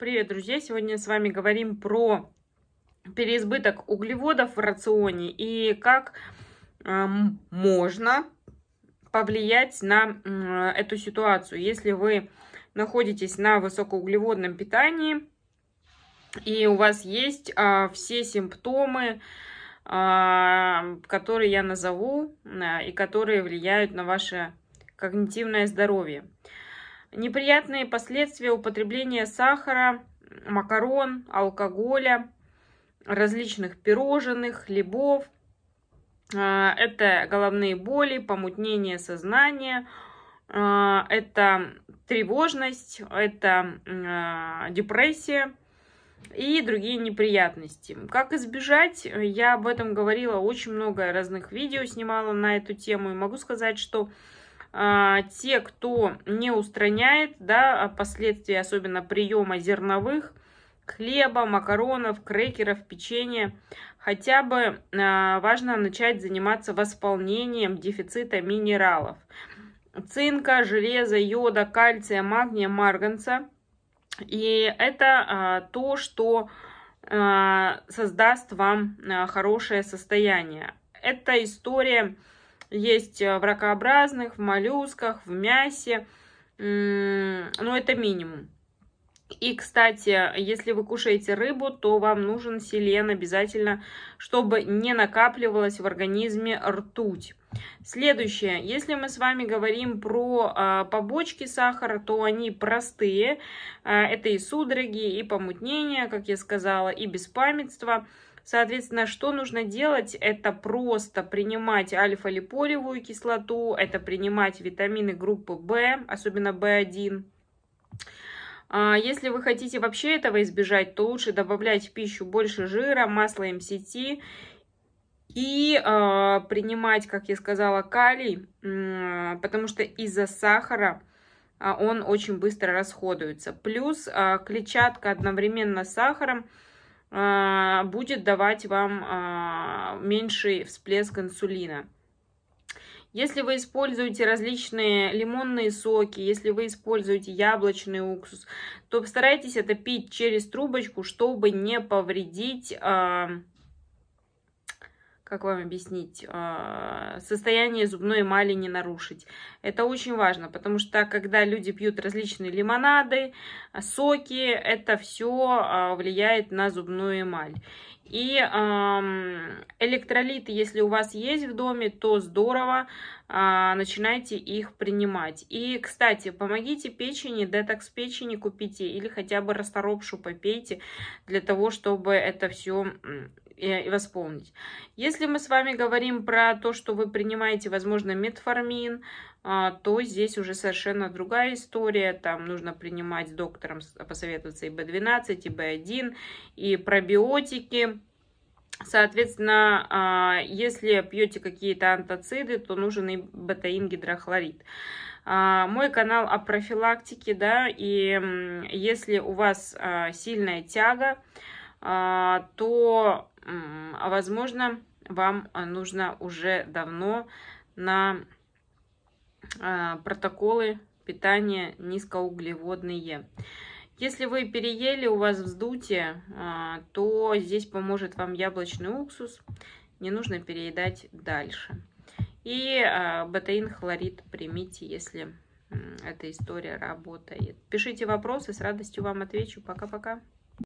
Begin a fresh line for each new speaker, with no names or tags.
Привет, друзья! Сегодня с вами говорим про переизбыток углеводов в рационе и как эм, можно повлиять на э, эту ситуацию. Если вы находитесь на высокоуглеводном питании и у вас есть э, все симптомы, э, которые я назову э, и которые влияют на ваше когнитивное здоровье неприятные последствия употребления сахара, макарон, алкоголя, различных пирожных, хлебов. А, это головные боли, помутнение сознания, а, это тревожность, это а, депрессия и другие неприятности. Как избежать, я об этом говорила очень много разных видео, снимала на эту тему. И могу сказать, что а, те, кто не устраняет да, последствия, особенно приема зерновых, хлеба, макаронов, крекеров, печенья, хотя бы а, важно начать заниматься восполнением дефицита минералов. Цинка, железа, йода, кальция, магния, марганца. И это а, то, что создаст вам хорошее состояние. Эта история есть э, в ракообразных, в моллюсках, в мясе. Но ну, это минимум. И, кстати, если вы кушаете рыбу, то вам нужен селен обязательно, чтобы не накапливалась в организме ртуть. Следующее. Если мы с вами говорим про э, побочки сахара, то они простые. Э, это и судороги, и помутнение, как я сказала, и беспамятство. Соответственно, что нужно делать? Это просто принимать альфа-липоревую кислоту, это принимать витамины группы В, особенно В1. А, если вы хотите вообще этого избежать, то лучше добавлять в пищу больше жира, масла МСТ и э, принимать, как я сказала, калий, э, потому что из-за сахара э, он очень быстро расходуется. Плюс э, клетчатка одновременно с сахаром – а, будет давать вам а, меньший всплеск инсулина. Если вы используете различные лимонные соки, если вы используете яблочный уксус, то старайтесь это пить через трубочку, чтобы не повредить а, как вам объяснить, а, состояние зубной эмали не нарушить. Это очень важно, потому что когда люди пьют различные лимонады, соки, это все а, влияет на зубную эмаль. И электролиты, если у вас есть в доме, то здорово, а, начинайте их принимать. И, кстати, помогите печени, детокс печени купите или хотя бы расторопшу попейте для того, чтобы это все и восполнить. Если мы с вами говорим про то, что вы принимаете, возможно, метформин, а, то здесь уже совершенно другая история. Там нужно принимать с доктором, посоветоваться и B12, и B1, и пробиотики. Соответственно, а, если пьете какие-то антоциды, то нужен и бетаин гидрохлорид. А, мой канал о профилактике, да, и если у вас сильная тяга, а, то, возможно, вам нужно уже давно на а, протоколы питания низкоуглеводные. Если вы переели, у вас вздутие, а, то здесь поможет вам яблочный уксус. Не нужно переедать дальше. И бетаин хлорид примите, если эта история работает. Пишите вопросы, с радостью вам отвечу. Пока-пока.